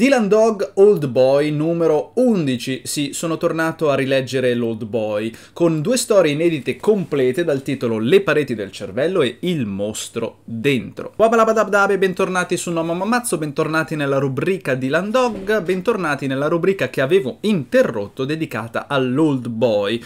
Dylan Dog Old Boy numero 11, sì, sono tornato a rileggere l'Old Boy, con due storie inedite complete dal titolo Le pareti del cervello e Il mostro dentro. Wabalabadabdabe, bentornati su Noma Mamazzo, bentornati nella rubrica Dylan Dog, bentornati nella rubrica che avevo interrotto dedicata all'Old Boy.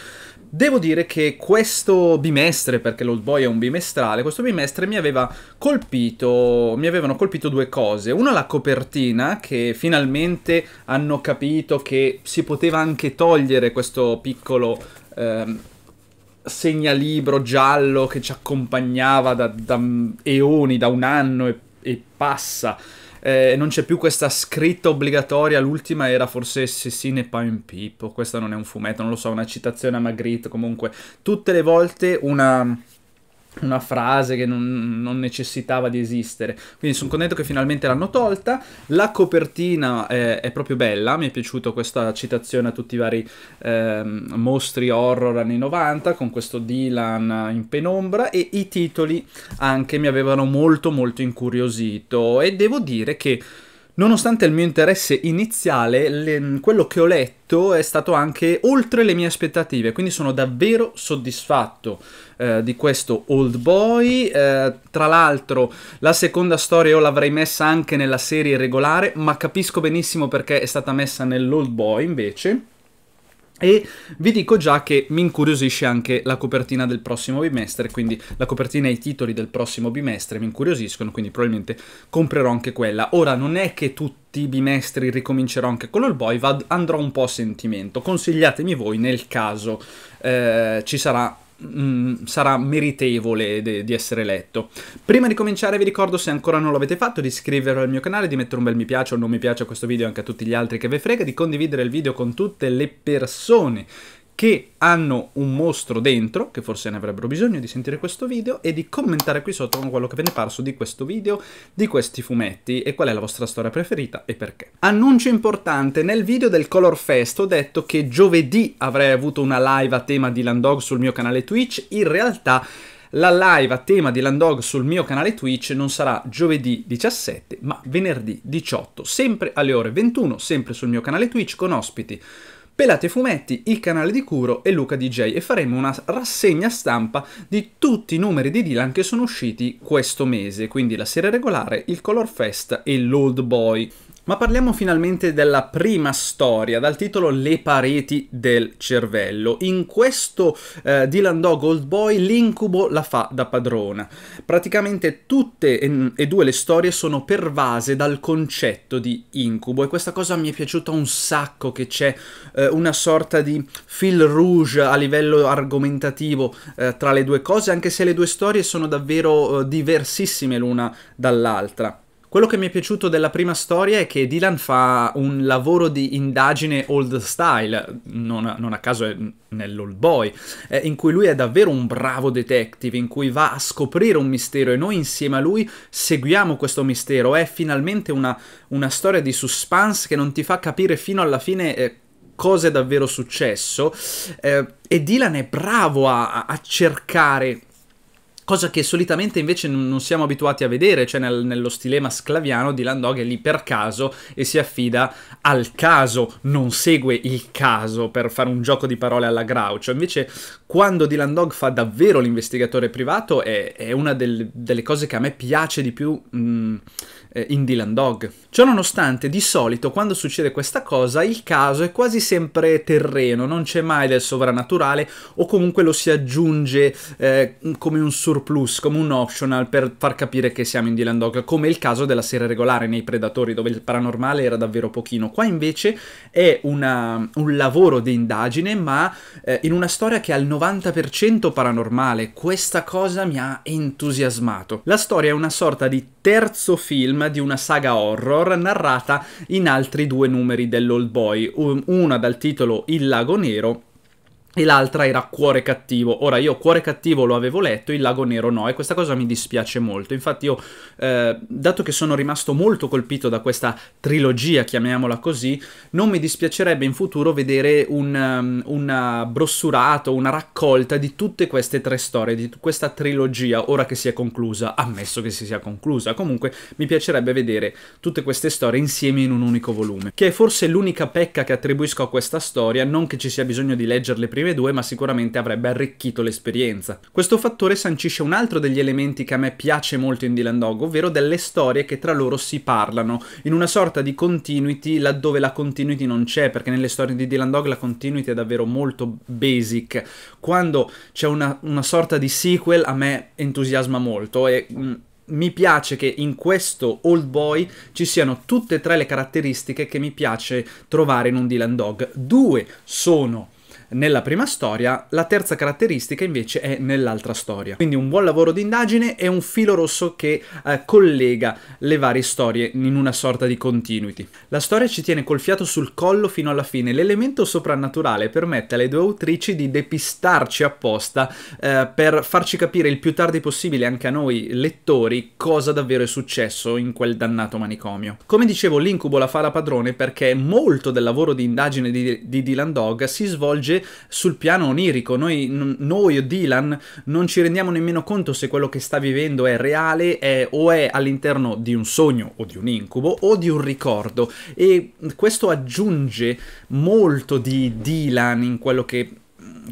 Devo dire che questo bimestre, perché l'Old Boy è un bimestrale, questo bimestre mi aveva colpito, mi avevano colpito due cose. Una la copertina, che finalmente hanno capito che si poteva anche togliere questo piccolo... Ehm, segnalibro giallo che ci accompagnava da, da eoni, da un anno e, e passa eh, non c'è più questa scritta obbligatoria, l'ultima era forse Sissine Pine Pippo, questa non è un fumetto, non lo so, una citazione a Magritte, comunque tutte le volte una una frase che non, non, necessitava di esistere. Quindi sono contento che finalmente l'hanno tolta. La copertina è, eh, è proprio bella, mi è piaciuta questa citazione a tutti i vari eh, mostri horror anni 90 con questo Dylan in penombra e i titoli anche mi avevano molto molto incuriosito e devo dire che Nonostante il mio interesse iniziale, le, quello che ho letto è stato anche oltre le mie aspettative, quindi sono davvero soddisfatto eh, di questo Old Boy. Eh, tra l'altro, la seconda storia io l'avrei messa anche nella serie regolare, ma capisco benissimo perché è stata messa nell'Old Boy invece. E vi dico già che mi incuriosisce anche la copertina del prossimo bimestre, quindi la copertina e i titoli del prossimo bimestre mi incuriosiscono, quindi probabilmente comprerò anche quella. Ora, non è che tutti i bimestri ricomincerò anche con l'All Boy, andrò un po' a sentimento. Consigliatemi voi nel caso eh, ci sarà Mm, sarà meritevole di essere letto. Prima di cominciare vi ricordo se ancora non l'avete fatto di iscrivervi al mio canale, di mettere un bel mi piace o non mi piace a questo video e anche a tutti gli altri che ve frega, di condividere il video con tutte le persone che hanno un mostro dentro, che forse ne avrebbero bisogno di sentire questo video e di commentare qui sotto con quello che ve ne è parso di questo video, di questi fumetti e qual è la vostra storia preferita e perché. Annuncio importante, nel video del Color Fest ho detto che giovedì avrei avuto una live a tema di Landog sul mio canale Twitch, in realtà la live a tema di Landog sul mio canale Twitch non sarà giovedì 17, ma venerdì 18, sempre alle ore 21, sempre sul mio canale Twitch con ospiti Pelate Fumetti, il canale di Curo e Luca DJ e faremo una rassegna stampa di tutti i numeri di Dylan che sono usciti questo mese, quindi la serie regolare, il Color Fest e l'Old Boy. Ma parliamo finalmente della prima storia, dal titolo Le pareti del cervello. In questo eh, Dylan Dog Old Boy l'incubo la fa da padrona. Praticamente tutte e, mm, e due le storie sono pervase dal concetto di incubo e questa cosa mi è piaciuta un sacco che c'è eh, una sorta di fil rouge a livello argomentativo eh, tra le due cose, anche se le due storie sono davvero eh, diversissime l'una dall'altra. Quello che mi è piaciuto della prima storia è che Dylan fa un lavoro di indagine old style, non a, non a caso è nell'Old Boy, eh, in cui lui è davvero un bravo detective, in cui va a scoprire un mistero e noi insieme a lui seguiamo questo mistero. È finalmente una, una storia di suspense che non ti fa capire fino alla fine... Eh, cosa è davvero successo eh, e Dylan è bravo a, a cercare cosa che solitamente invece non siamo abituati a vedere, cioè nel, nello stilema sclaviano Dylan Dog è lì per caso e si affida al caso, non segue il caso per fare un gioco di parole alla Groucho, invece quando Dylan Dog fa davvero l'investigatore privato è, è una del, delle cose che a me piace di più mh, eh, in Dylan Dog. Ciononostante, di solito quando succede questa cosa, il caso è quasi sempre terreno, non c'è mai del sovrannaturale o comunque lo si aggiunge eh, come un surplus, come un optional per far capire che siamo in Dylan Dog, come il caso della serie regolare nei Predatori dove il paranormale era davvero pochino. Qua invece è una, un lavoro di indagine, ma eh, in una storia che è al 90% paranormale. Questa cosa mi ha entusiasmato. La storia è una sorta di terzo film di una saga horror narrata in altri due numeri dell'Old Boy, una dal titolo Il Lago Nero e l'altra era Cuore Cattivo. Ora io Cuore Cattivo lo avevo letto, Il Lago Nero no, e questa cosa mi dispiace molto. Infatti io, eh, dato che sono rimasto molto colpito da questa trilogia, chiamiamola così, non mi dispiacerebbe in futuro vedere un um, brossurato, una raccolta di tutte queste tre storie, di questa trilogia, ora che si è conclusa, ammesso che si sia conclusa. Comunque mi piacerebbe vedere tutte queste storie insieme in un unico volume, che è forse l'unica pecca che attribuisco a questa storia, non che ci sia bisogno di leggerle prima prime due, ma sicuramente avrebbe arricchito l'esperienza. Questo fattore sancisce un altro degli elementi che a me piace molto in Dylan Dog, ovvero delle storie che tra loro si parlano, in una sorta di continuity laddove la continuity non c'è, perché nelle storie di Dylan Dog la continuity è davvero molto basic. Quando c'è una, una sorta di sequel a me entusiasma molto e... Mm, mi piace che in questo Old Boy ci siano tutte e tre le caratteristiche che mi piace trovare in un Dylan Dog. Due sono nella prima storia, la terza caratteristica invece è nell'altra storia. Quindi un buon lavoro di indagine e un filo rosso che eh, collega le varie storie in una sorta di continuity. La storia ci tiene col fiato sul collo fino alla fine, l'elemento soprannaturale permette alle due autrici di depistarci apposta eh, per farci capire il più tardi possibile anche a noi lettori cosa davvero è successo in quel dannato manicomio. Come dicevo, l'incubo la fa la padrone perché molto del lavoro di indagine di, di Dylan Dog si svolge sul piano onirico. Noi, n- noi o Dylan non ci rendiamo nemmeno conto se quello che sta vivendo è reale è, o è all'interno di un sogno o di un incubo o di un ricordo. E questo aggiunge molto di Dylan in quello che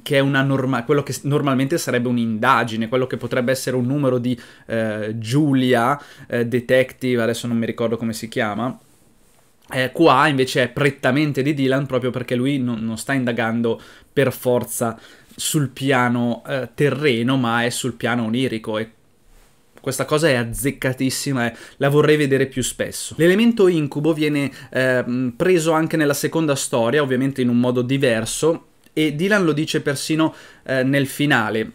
che è una norma- quello che normalmente sarebbe un'indagine, quello che potrebbe essere un numero di eh, Giulia eh, Detective, adesso non mi ricordo come si chiama, eh, qua invece è prettamente di Dylan proprio perché lui non, non sta indagando per forza sul piano eh, terreno, ma è sul piano onirico e questa cosa è azzeccatissima e la vorrei vedere più spesso. L'elemento incubo viene eh, preso anche nella seconda storia, ovviamente in un modo diverso, e Dylan lo dice persino eh, nel finale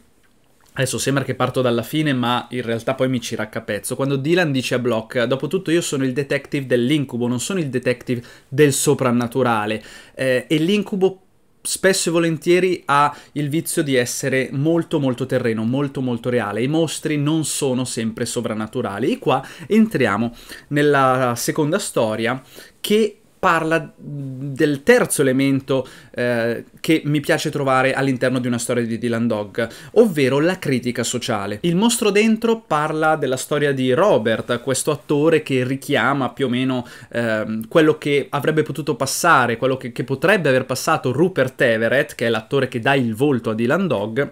Adesso sembra che parto dalla fine, ma in realtà poi mi ci raccapezzo. Quando Dylan dice a Block, dopotutto io sono il detective dell'incubo, non sono il detective del soprannaturale. Eh, e l'incubo spesso e volentieri ha il vizio di essere molto molto terreno, molto molto reale. I mostri non sono sempre sovrannaturali. E qua entriamo nella seconda storia che parla del terzo elemento eh, che mi piace trovare all'interno di una storia di Dylan Dog, ovvero la critica sociale. Il mostro dentro parla della storia di Robert, questo attore che richiama più o meno eh, quello che avrebbe potuto passare, quello che, che potrebbe aver passato Rupert Everett, che è l'attore che dà il volto a Dylan Dog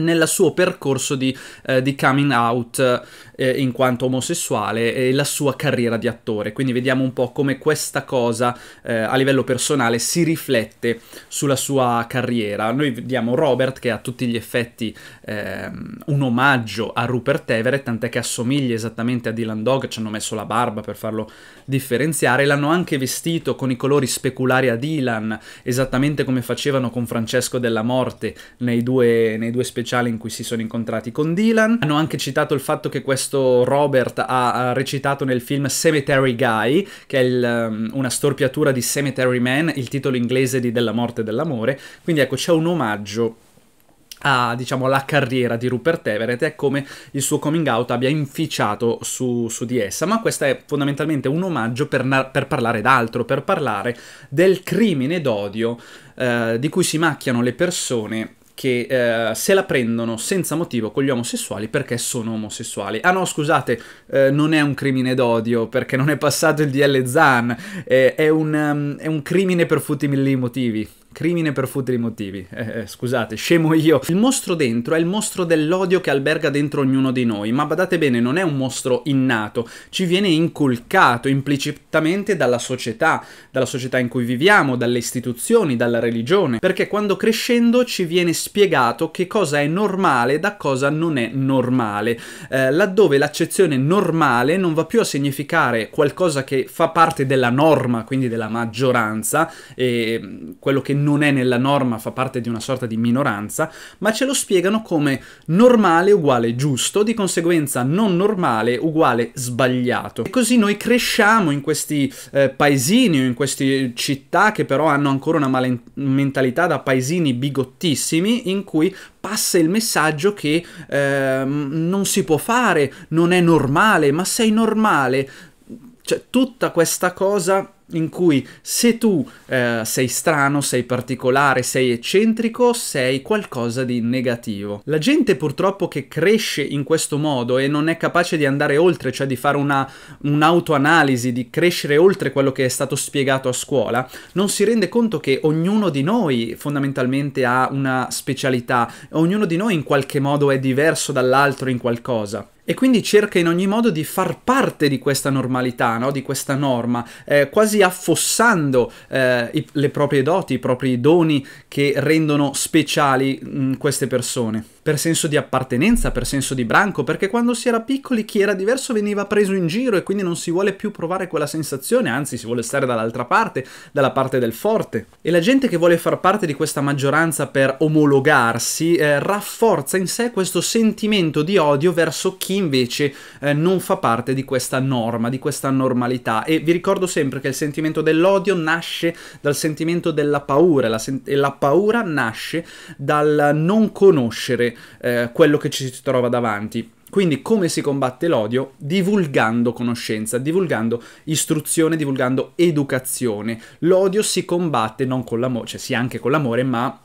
nel suo percorso di, eh, di coming out eh, in quanto omosessuale e la sua carriera di attore. Quindi vediamo un po' come questa cosa eh, a livello personale si riflette sulla sua carriera. Noi vediamo Robert che ha tutti gli effetti ehm, un omaggio a Rupert Everett, tant'è che assomiglia esattamente a Dylan Dog, ci hanno messo la barba per farlo differenziare, l'hanno anche vestito con i colori speculari a Dylan, esattamente come facevano con Francesco della Morte nei due, nei due speciali speciale in cui si sono incontrati con Dylan. Hanno anche citato il fatto che questo Robert ha, recitato nel film Cemetery Guy, che è il, um, una storpiatura di Cemetery Man, il titolo inglese di Della morte e dell'amore. Quindi ecco, c'è un omaggio a, diciamo, la carriera di Rupert Everett e come il suo coming out abbia inficiato su, su di essa, ma questo è fondamentalmente un omaggio per, per parlare d'altro, per parlare del crimine d'odio eh, di cui si macchiano le persone che eh, se la prendono senza motivo con gli omosessuali perché sono omosessuali. Ah no, scusate, eh, non è un crimine d'odio perché non è passato il DL Zan, eh, è, un, um, è un crimine per futili motivi. Crimine per futili motivi. Eh, eh, scusate, scemo io. Il mostro dentro è il mostro dell'odio che alberga dentro ognuno di noi, ma badate bene, non è un mostro innato, ci viene inculcato implicitamente dalla società, dalla società in cui viviamo, dalle istituzioni, dalla religione, perché quando crescendo ci viene spiegato che cosa è normale da cosa non è normale, eh, laddove l'accezione normale non va più a significare qualcosa che fa parte della norma, quindi della maggioranza, e mm, quello che non non è nella norma, fa parte di una sorta di minoranza, ma ce lo spiegano come normale uguale giusto, di conseguenza non normale uguale sbagliato. E così noi cresciamo in questi eh, paesini o in queste città che però hanno ancora una male- mentalità da paesini bigottissimi in cui passa il messaggio che eh, non si può fare, non è normale, ma sei normale, cioè, tutta questa cosa in cui se tu eh, sei strano, sei particolare, sei eccentrico, sei qualcosa di negativo. La gente purtroppo che cresce in questo modo e non è capace di andare oltre, cioè di fare una, un'autoanalisi, di crescere oltre quello che è stato spiegato a scuola, non si rende conto che ognuno di noi fondamentalmente ha una specialità, ognuno di noi in qualche modo è diverso dall'altro in qualcosa. E quindi cerca in ogni modo di far parte di questa normalità, no? di questa norma, eh, quasi affossando eh, i, le proprie doti, i propri doni che rendono speciali mh, mm, queste persone. Per senso di appartenenza, per senso di branco, perché quando si era piccoli chi era diverso veniva preso in giro e quindi non si vuole più provare quella sensazione, anzi si vuole stare dall'altra parte, dalla parte del forte. E la gente che vuole far parte di questa maggioranza per omologarsi eh, rafforza in sé questo sentimento di odio verso chi invece eh, non fa parte di questa norma, di questa normalità. E vi ricordo sempre che il sentimento dell'odio nasce dal sentimento della paura, la sen- e la paura nasce dal non conoscere eh, quello che ci si trova davanti. Quindi come si combatte l'odio? Divulgando conoscenza, divulgando istruzione, divulgando educazione. L'odio si combatte non con l'amore, cioè sì anche con l'amore, ma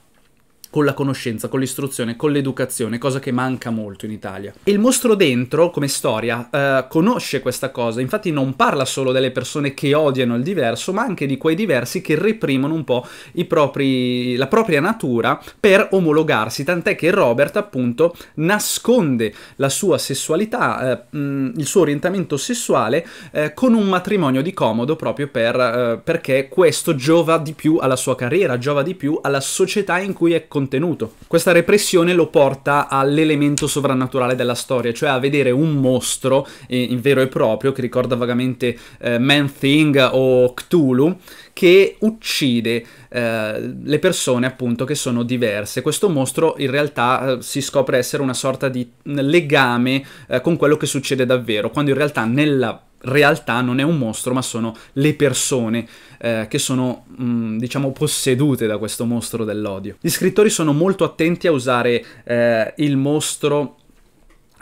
con la conoscenza, con l'istruzione, con l'educazione, cosa che manca molto in Italia. E il mostro dentro, come storia, eh, conosce questa cosa, infatti non parla solo delle persone che odiano il diverso, ma anche di quei diversi che reprimono un po' propri, la propria natura per omologarsi, tant'è che Robert appunto nasconde la sua sessualità, eh, mh, il suo orientamento sessuale eh, con un matrimonio di comodo proprio per, eh, perché questo giova di più alla sua carriera, giova di più alla società in cui è condotto contenuto. Questa repressione lo porta all'elemento sovrannaturale della storia, cioè a vedere un mostro in vero e proprio, che ricorda vagamente eh, Man-Thing o Cthulhu, che uccide eh, le persone appunto che sono diverse. Questo mostro in realtà eh, si scopre essere una sorta di legame eh, con quello che succede davvero, quando in realtà nella realtà non è un mostro, ma sono le persone eh, che sono, mh, mm, diciamo, possedute da questo mostro dell'odio. Gli scrittori sono molto attenti a usare eh, il mostro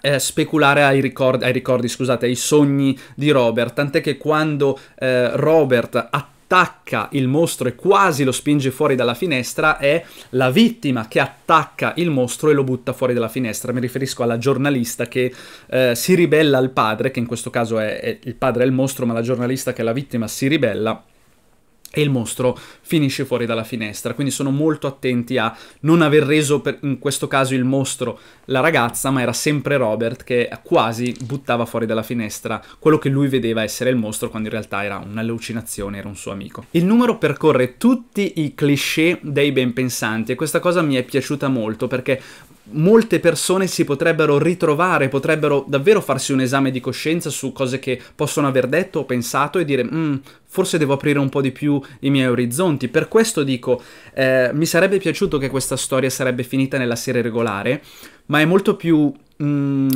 eh, speculare ai ricordi, ai ricordi, scusate, ai sogni di Robert, tant'è che quando eh, Robert attacca attacca il mostro e quasi lo spinge fuori dalla finestra è la vittima che attacca il mostro e lo butta fuori dalla finestra. Mi riferisco alla giornalista che eh, si ribella al padre, che in questo caso è, è il padre è il mostro, ma la giornalista che è la vittima si ribella e il mostro finisce fuori dalla finestra. Quindi sono molto attenti a non aver reso per, in questo caso il mostro la ragazza, ma era sempre Robert che quasi buttava fuori dalla finestra quello che lui vedeva essere il mostro, quando in realtà era un'allucinazione, era un suo amico. Il numero percorre tutti i cliché dei ben pensanti e questa cosa mi è piaciuta molto perché molte persone si potrebbero ritrovare, potrebbero davvero farsi un esame di coscienza su cose che possono aver detto o pensato e dire mm, forse devo aprire un po' di più i miei orizzonti. Per questo dico, eh, mi sarebbe piaciuto che questa storia sarebbe finita nella serie regolare, ma è molto più... Mh, mm,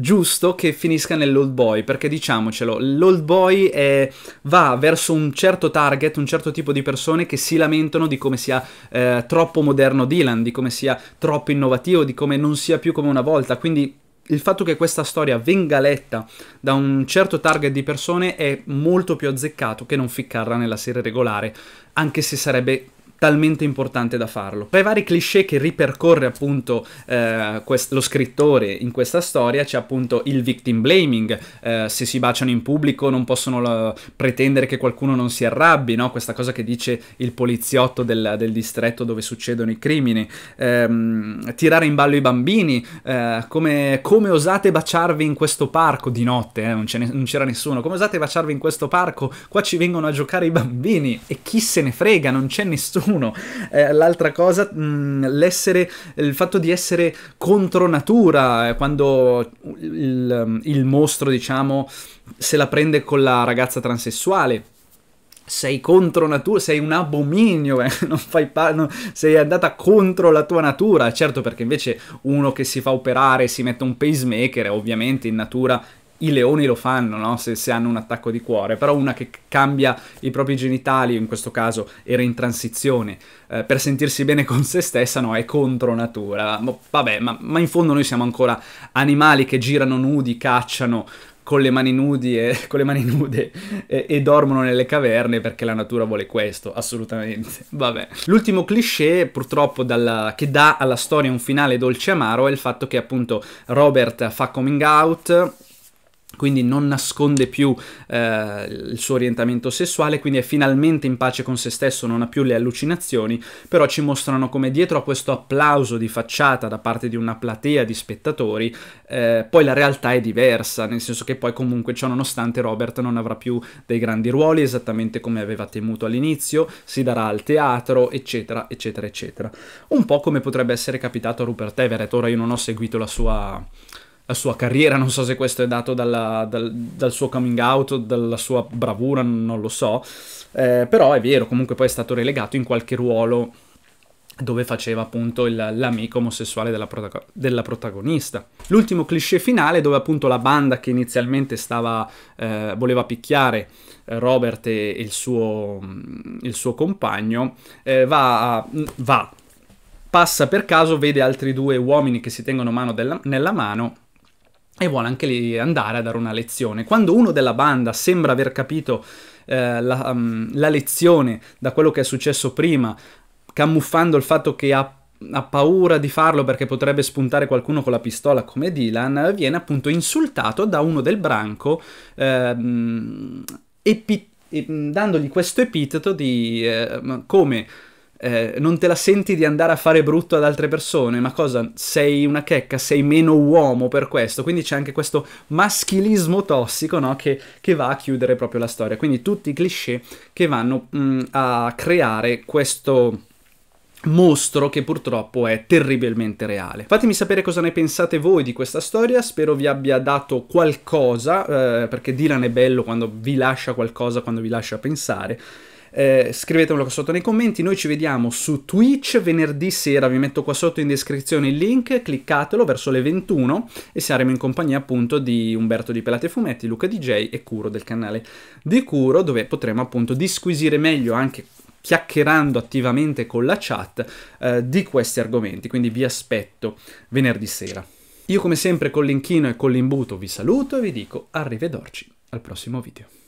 giusto che finisca nell'old boy, perché diciamocelo, l'old boy è, va verso un certo target, un certo tipo di persone che si lamentano di come sia eh, troppo moderno Dylan, di come sia troppo innovativo, di come non sia più come una volta, quindi il fatto che questa storia venga letta da un certo target di persone è molto più azzeccato che non ficcarla nella serie regolare, anche se sarebbe talmente importante da farlo. Tra i vari cliché che ripercorre appunto eh, lo scrittore in questa storia c'è appunto il victim blaming, eh, se si baciano in pubblico non possono pretendere che qualcuno non si arrabbi, no? questa cosa che dice il poliziotto del, del distretto dove succedono i crimini, ehm, tirare in ballo i bambini, eh, come, come, osate baciarvi in questo parco di notte, eh, non, c'era nessuno, come osate baciarvi in questo parco, qua ci vengono a giocare i bambini e chi se ne frega, non c'è nessuno qualcuno. Eh, l'altra cosa, mh, mm, il fatto di essere contro natura, eh, quando il, mm, il mostro, diciamo, se la prende con la ragazza transessuale sei contro natura, sei un abominio, eh? non fai pa- no, sei andata contro la tua natura, certo perché invece uno che si fa operare, si mette un pacemaker, ovviamente in natura i leoni lo fanno, no? se, se, hanno un attacco di cuore, però una che cambia i propri genitali, in questo caso era in transizione, eh, per sentirsi bene con se stessa, no, è contro natura. Ma, vabbè, ma, ma in fondo noi siamo ancora animali che girano nudi, cacciano, con le mani, nudi e, le mani nude e, e, dormono nelle caverne perché la natura vuole questo, assolutamente. Vabbè. L'ultimo cliché, purtroppo, dalla, che dà alla storia un finale dolce e amaro è il fatto che appunto Robert fa coming out quindi non nasconde più eh, il suo orientamento sessuale, quindi è finalmente in pace con se stesso, non ha più le allucinazioni, però ci mostrano come dietro a questo applauso di facciata da parte di una platea di spettatori, eh, poi la realtà è diversa, nel senso che poi comunque ciò nonostante Robert non avrà più dei grandi ruoli, esattamente come aveva temuto all'inizio, si darà al teatro, eccetera, eccetera, eccetera. Un po' come potrebbe essere capitato a Rupert Everett, ora io non ho seguito la sua la sua carriera, non so se questo è dato dalla, dal, dal, suo coming out, dalla sua bravura, non lo so, eh, però è vero, comunque poi è stato relegato in qualche ruolo dove faceva appunto l'amico omosessuale della, protago della protagonista. L'ultimo cliché finale dove appunto la banda che inizialmente stava, eh, voleva picchiare eh, Robert e il suo, mm, il suo compagno eh, va, va, passa per caso, vede altri due uomini che si tengono mano nella mano e vuole anche lì andare a dare una lezione. Quando uno della banda sembra aver capito eh, la, um, la lezione da quello che è successo prima, camuffando il fatto che ha ha paura di farlo perché potrebbe spuntare qualcuno con la pistola come Dylan, viene appunto insultato da uno del branco ehm, epi- mm, dandogli questo epiteto di eh, come eh, non te la senti di andare a fare brutto ad altre persone, ma cosa? Sei una checca, sei meno uomo per questo, quindi c'è anche questo maschilismo tossico no? che, che, va a chiudere proprio la storia, quindi tutti i cliché che vanno mh, mm, a creare questo mostro che purtroppo è terribilmente reale. Fatemi sapere cosa ne pensate voi di questa storia, spero vi abbia dato qualcosa, eh, perché Dylan è bello quando vi lascia qualcosa, quando vi lascia pensare, eh, scrivetemelo qua sotto nei commenti, noi ci vediamo su Twitch venerdì sera, vi metto qua sotto in descrizione il link, cliccatelo verso le 21 e saremo in compagnia appunto di Umberto di Pelate Fumetti, Luca DJ e Curo del canale di Curo dove potremo appunto disquisire meglio anche chiacchierando attivamente con la chat eh, di questi argomenti, quindi vi aspetto venerdì sera. Io come sempre con l'inchino e con l'imbuto vi saluto e vi dico arrivederci al prossimo video.